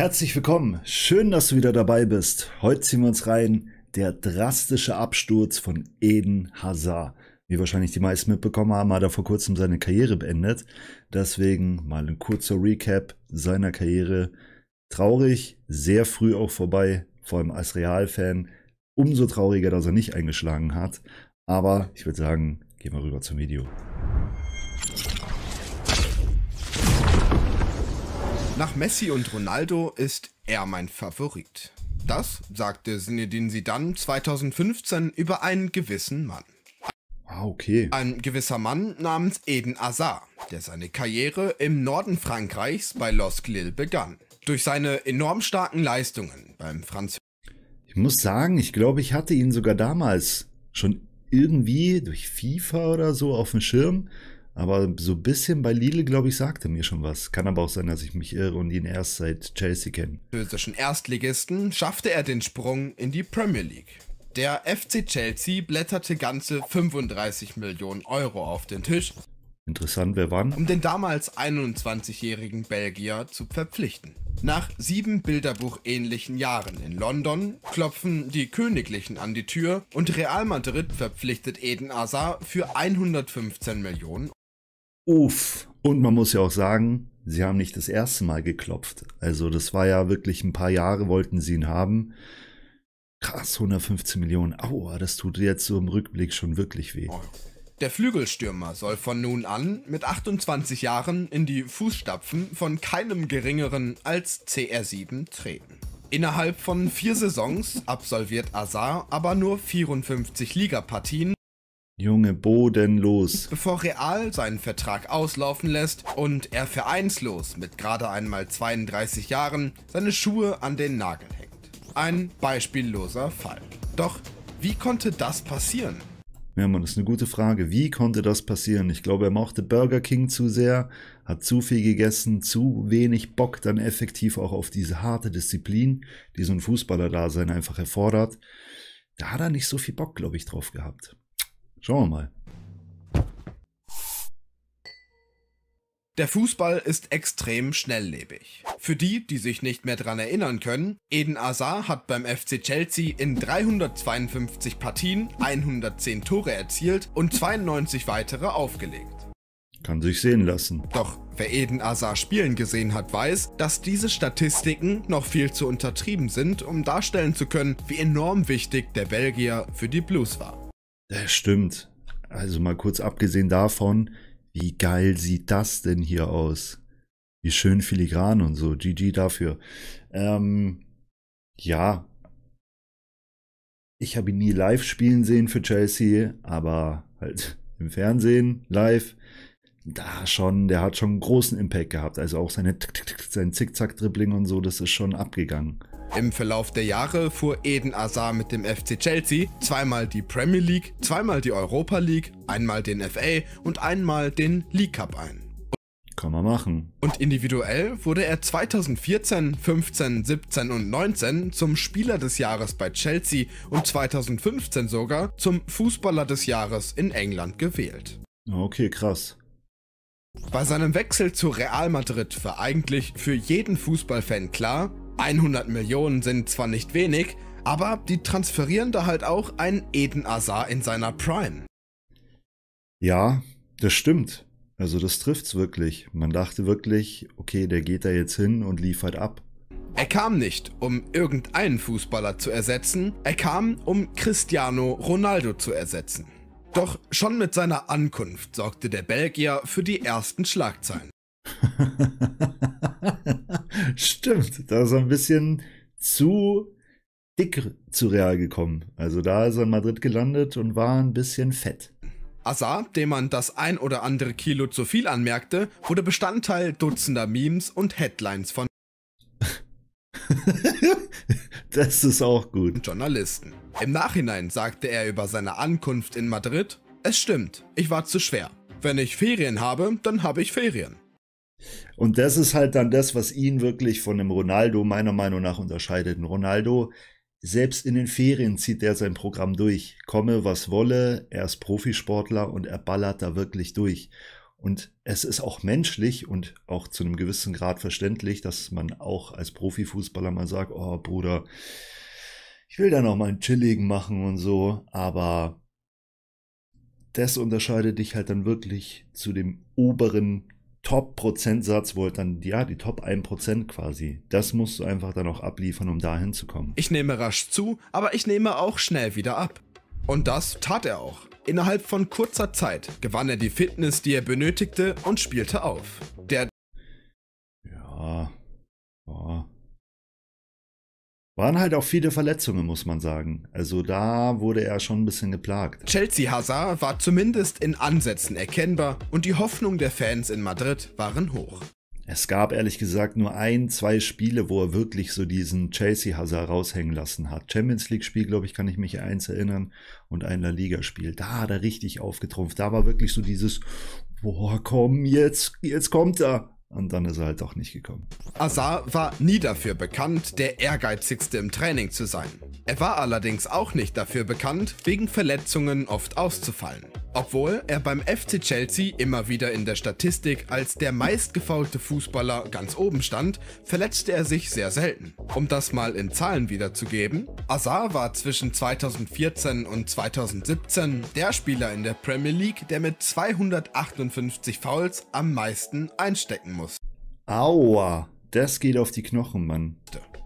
Herzlich willkommen. Schön, dass du wieder dabei bist. Heute ziehen wir uns rein. Der drastische Absturz von Eden Hazard. Wie wahrscheinlich die meisten mitbekommen haben, hat er vor kurzem seine Karriere beendet. Deswegen mal ein kurzer Recap seiner Karriere. Traurig, sehr früh auch vorbei, vor allem als Real-Fan. Umso trauriger, dass er nicht eingeschlagen hat. Aber ich würde sagen, gehen wir rüber zum Video. Nach Messi und Ronaldo ist er mein Favorit. Das sagte Zinedine Zidane 2015 über einen gewissen Mann. Ah, okay. Ein gewisser Mann namens Eden Hazard, der seine Karriere im Norden Frankreichs bei Los Lille begann. Durch seine enorm starken Leistungen beim Franz... Ich muss sagen, ich glaube, ich hatte ihn sogar damals schon irgendwie durch FIFA oder so auf dem Schirm. Aber so ein bisschen bei Lidl, glaube ich, sagte mir schon was. Kann aber auch sein, dass ich mich irre und ihn erst seit Chelsea kenne. Französischen Erstligisten schaffte er den Sprung in die Premier League. Der FC Chelsea blätterte ganze 35 Millionen Euro auf den Tisch. Interessant, wer wann? Um den damals 21-jährigen Belgier zu verpflichten. Nach sieben Bilderbuch-ähnlichen Jahren in London klopfen die Königlichen an die Tür und Real Madrid verpflichtet Eden Hazard für 115 Millionen Uff. Und man muss ja auch sagen, sie haben nicht das erste Mal geklopft. Also das war ja wirklich ein paar Jahre wollten sie ihn haben. Krass, 115 Millionen. Aua, das tut jetzt so im Rückblick schon wirklich weh. Der Flügelstürmer soll von nun an mit 28 Jahren in die Fußstapfen von keinem geringeren als CR7 treten. Innerhalb von vier Saisons absolviert Azar aber nur 54 Ligapartien Junge, bodenlos. Bevor Real seinen Vertrag auslaufen lässt und er vereinslos mit gerade einmal 32 Jahren seine Schuhe an den Nagel hängt. Ein beispielloser Fall. Doch wie konnte das passieren? Ja, man, das ist eine gute Frage. Wie konnte das passieren? Ich glaube, er mochte Burger King zu sehr, hat zu viel gegessen, zu wenig Bock dann effektiv auch auf diese harte Disziplin, die so ein Fußballer-Dasein einfach erfordert. Da hat er nicht so viel Bock, glaube ich, drauf gehabt. Schauen wir mal. Der Fußball ist extrem schnelllebig. Für die, die sich nicht mehr daran erinnern können, Eden Hazard hat beim FC Chelsea in 352 Partien 110 Tore erzielt und 92 weitere aufgelegt. Kann sich sehen lassen. Doch wer Eden Azar spielen gesehen hat, weiß, dass diese Statistiken noch viel zu untertrieben sind, um darstellen zu können, wie enorm wichtig der Belgier für die Blues war. Das äh, stimmt. Also mal kurz abgesehen davon, wie geil sieht das denn hier aus? Wie schön filigran und so. GG dafür. Ähm, ja. Ich habe ihn nie live spielen sehen für Chelsea, aber halt im Fernsehen, live, da schon, der hat schon einen großen Impact gehabt. Also auch seine, sein Zickzack-Dribbling und so, das ist schon abgegangen. Im Verlauf der Jahre fuhr Eden Azar mit dem FC Chelsea zweimal die Premier League, zweimal die Europa League, einmal den FA und einmal den League Cup ein. Kann man machen. Und individuell wurde er 2014, 15, 17 und 19 zum Spieler des Jahres bei Chelsea und 2015 sogar zum Fußballer des Jahres in England gewählt. Okay, krass. Bei seinem Wechsel zu Real Madrid war eigentlich für jeden Fußballfan klar, 100 Millionen sind zwar nicht wenig, aber die transferieren da halt auch einen Eden Azar in seiner Prime. Ja, das stimmt. Also das trifft's wirklich. Man dachte wirklich, okay, der geht da jetzt hin und liefert ab. Er kam nicht, um irgendeinen Fußballer zu ersetzen, er kam, um Cristiano Ronaldo zu ersetzen. Doch schon mit seiner Ankunft sorgte der Belgier für die ersten Schlagzeilen. Stimmt, da ist er ein bisschen zu dick zu Real gekommen. Also da ist er in Madrid gelandet und war ein bisschen fett. Azar, dem man das ein oder andere Kilo zu viel anmerkte, wurde Bestandteil dutzender Memes und Headlines von das ist auch gut. Journalisten. Im Nachhinein sagte er über seine Ankunft in Madrid, es stimmt, ich war zu schwer. Wenn ich Ferien habe, dann habe ich Ferien. Und das ist halt dann das, was ihn wirklich von einem Ronaldo meiner Meinung nach unterscheidet. Ein Ronaldo, selbst in den Ferien zieht er sein Programm durch. Komme, was wolle, er ist Profisportler und er ballert da wirklich durch. Und es ist auch menschlich und auch zu einem gewissen Grad verständlich, dass man auch als Profifußballer mal sagt, oh Bruder, ich will da noch mal einen chilligen machen und so, aber das unterscheidet dich halt dann wirklich zu dem oberen Top-Prozentsatz, wo halt dann, ja, die Top 1% quasi. Das musst du einfach dann auch abliefern, um dahin zu kommen. Ich nehme rasch zu, aber ich nehme auch schnell wieder ab. Und das tat er auch. Innerhalb von kurzer Zeit gewann er die Fitness, die er benötigte und spielte auf. Der. Ja. Ja. Waren halt auch viele Verletzungen, muss man sagen. Also da wurde er schon ein bisschen geplagt. Chelsea Hazard war zumindest in Ansätzen erkennbar und die Hoffnung der Fans in Madrid waren hoch. Es gab ehrlich gesagt nur ein, zwei Spiele, wo er wirklich so diesen Chelsea Hazard raushängen lassen hat. Champions League Spiel, glaube ich, kann ich mich eins erinnern und ein La Liga Spiel. Da hat er richtig aufgetrumpft. Da war wirklich so dieses, boah, komm, jetzt, jetzt kommt er. Und dann ist er halt doch nicht gekommen. Azar war nie dafür bekannt, der ehrgeizigste im Training zu sein. Er war allerdings auch nicht dafür bekannt, wegen Verletzungen oft auszufallen. Obwohl er beim FC Chelsea immer wieder in der Statistik als der meistgefaulte Fußballer ganz oben stand, verletzte er sich sehr selten. Um das mal in Zahlen wiederzugeben, Azar war zwischen 2014 und 2017 der Spieler in der Premier League, der mit 258 Fouls am meisten einstecken muss. Aua, das geht auf die Knochen, Mann.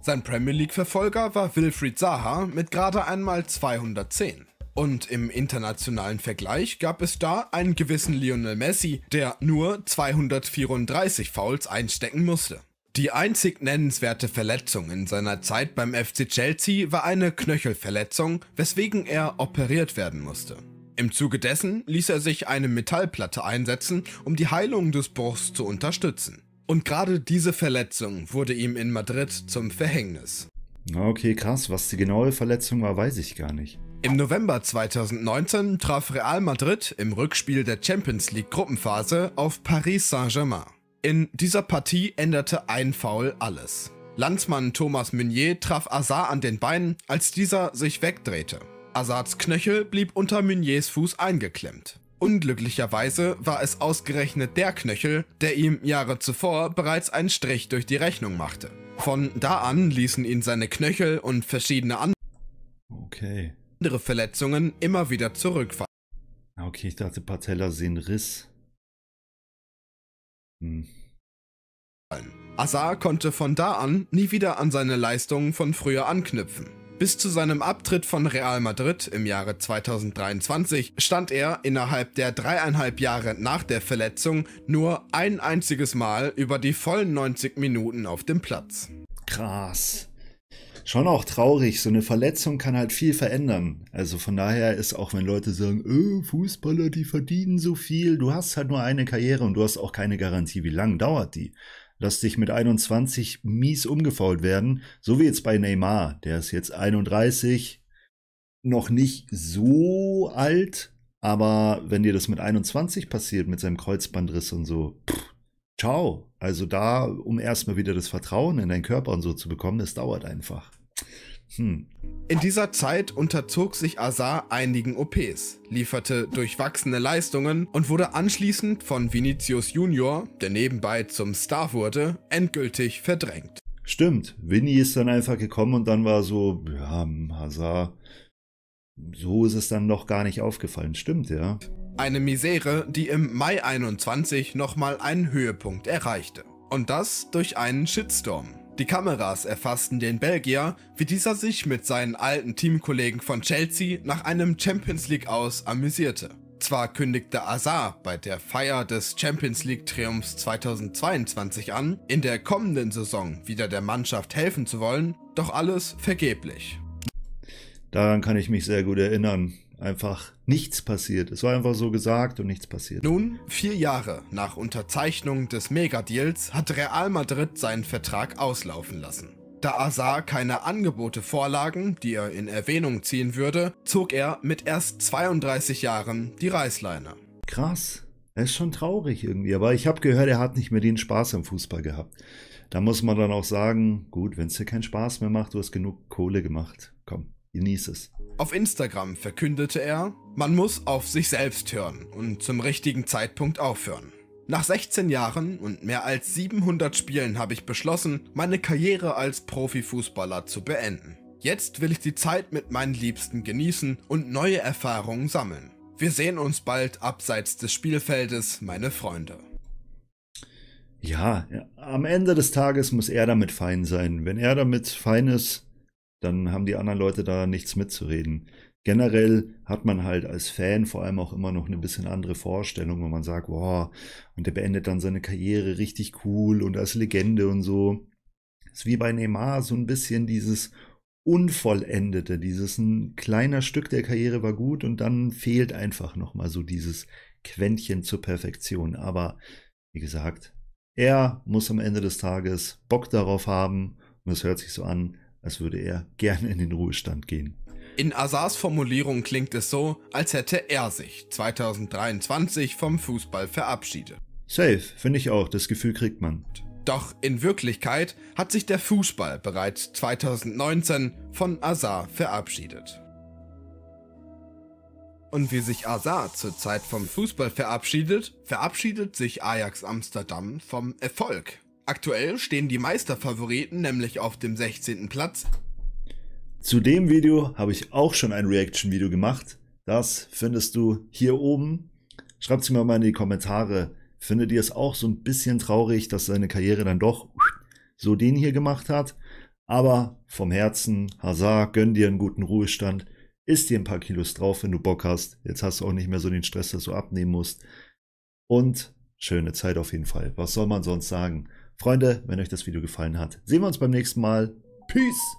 Sein Premier League-Verfolger war Wilfried Zaha mit gerade einmal 210. Und im internationalen Vergleich gab es da einen gewissen Lionel Messi, der nur 234 Fouls einstecken musste. Die einzig nennenswerte Verletzung in seiner Zeit beim FC Chelsea war eine Knöchelverletzung, weswegen er operiert werden musste. Im Zuge dessen ließ er sich eine Metallplatte einsetzen, um die Heilung des Bruchs zu unterstützen. Und gerade diese Verletzung wurde ihm in Madrid zum Verhängnis. Okay, krass, was die genaue Verletzung war, weiß ich gar nicht. Im November 2019 traf Real Madrid im Rückspiel der Champions League Gruppenphase auf Paris Saint-Germain. In dieser Partie änderte ein Foul alles. Landsmann Thomas Meunier traf Azar an den Beinen, als dieser sich wegdrehte. Azards Knöchel blieb unter Meuniers Fuß eingeklemmt. Unglücklicherweise war es ausgerechnet der Knöchel, der ihm Jahre zuvor bereits einen Strich durch die Rechnung machte. Von da an ließen ihn seine Knöchel und verschiedene andere Okay andere Verletzungen immer wieder zurückfallen. Ah, okay, ich dachte, Patella sehen Riss. Hm. Azar konnte von da an nie wieder an seine Leistungen von früher anknüpfen. Bis zu seinem Abtritt von Real Madrid im Jahre 2023 stand er innerhalb der dreieinhalb Jahre nach der Verletzung nur ein einziges Mal über die vollen 90 Minuten auf dem Platz. Krass schon auch traurig. So eine Verletzung kann halt viel verändern. Also von daher ist auch, wenn Leute sagen, öh, Fußballer, die verdienen so viel, du hast halt nur eine Karriere und du hast auch keine Garantie, wie lang dauert die. Lass dich mit 21 mies umgefault werden, so wie jetzt bei Neymar, der ist jetzt 31, noch nicht so alt, aber wenn dir das mit 21 passiert, mit seinem Kreuzbandriss und so, pff, ciao. Also da, um erstmal wieder das Vertrauen in deinen Körper und so zu bekommen, das dauert einfach. Hm. In dieser Zeit unterzog sich Azar einigen OPs, lieferte durchwachsene Leistungen und wurde anschließend von Vinicius Junior, der nebenbei zum Star wurde, endgültig verdrängt. Stimmt, Vinny ist dann einfach gekommen und dann war so, ja, Azar, so ist es dann noch gar nicht aufgefallen. Stimmt, ja. Eine Misere, die im Mai 21 nochmal einen Höhepunkt erreichte. Und das durch einen Shitstorm. Die Kameras erfassten den Belgier, wie dieser sich mit seinen alten Teamkollegen von Chelsea nach einem Champions League aus amüsierte. Zwar kündigte Azar bei der Feier des Champions League Triumphs 2022 an, in der kommenden Saison wieder der Mannschaft helfen zu wollen, doch alles vergeblich. Daran kann ich mich sehr gut erinnern. Einfach nichts passiert. Es war einfach so gesagt und nichts passiert. Nun, vier Jahre nach Unterzeichnung des Megadeals hat Real Madrid seinen Vertrag auslaufen lassen. Da Azar keine Angebote vorlagen, die er in Erwähnung ziehen würde, zog er mit erst 32 Jahren die Reißleine. Krass. Er ist schon traurig irgendwie, aber ich habe gehört, er hat nicht mehr den Spaß im Fußball gehabt. Da muss man dann auch sagen, gut, wenn es dir keinen Spaß mehr macht, du hast genug Kohle gemacht. Komm, Genieß es. Auf Instagram verkündete er, man muss auf sich selbst hören und zum richtigen Zeitpunkt aufhören. Nach 16 Jahren und mehr als 700 Spielen habe ich beschlossen, meine Karriere als Profifußballer zu beenden. Jetzt will ich die Zeit mit meinen Liebsten genießen und neue Erfahrungen sammeln. Wir sehen uns bald abseits des Spielfeldes, meine Freunde. Ja, am Ende des Tages muss er damit fein sein. Wenn er damit fein ist, dann haben die anderen Leute da nichts mitzureden. Generell hat man halt als Fan vor allem auch immer noch eine bisschen andere Vorstellung, wenn man sagt, wow, und der beendet dann seine Karriere richtig cool und als Legende und so. Ist wie bei Neymar so ein bisschen dieses Unvollendete, dieses ein kleiner Stück der Karriere war gut und dann fehlt einfach nochmal so dieses Quäntchen zur Perfektion. Aber wie gesagt, er muss am Ende des Tages Bock darauf haben und es hört sich so an, als würde er gerne in den Ruhestand gehen. In Azars Formulierung klingt es so, als hätte er sich 2023 vom Fußball verabschiedet. Safe, finde ich auch, das Gefühl kriegt man. Doch in Wirklichkeit hat sich der Fußball bereits 2019 von Azar verabschiedet. Und wie sich Azar Zeit vom Fußball verabschiedet, verabschiedet sich Ajax Amsterdam vom Erfolg. Aktuell stehen die Meisterfavoriten nämlich auf dem 16. Platz. Zu dem Video habe ich auch schon ein Reaction-Video gemacht. Das findest du hier oben. Schreibt es mir mal in die Kommentare. Findet ihr es auch so ein bisschen traurig, dass seine Karriere dann doch so den hier gemacht hat? Aber vom Herzen, Hazard, gönn dir einen guten Ruhestand. Isst dir ein paar Kilos drauf, wenn du Bock hast. Jetzt hast du auch nicht mehr so den Stress, dass du abnehmen musst. Und schöne Zeit auf jeden Fall. Was soll man sonst sagen? Freunde, wenn euch das Video gefallen hat, sehen wir uns beim nächsten Mal. Peace!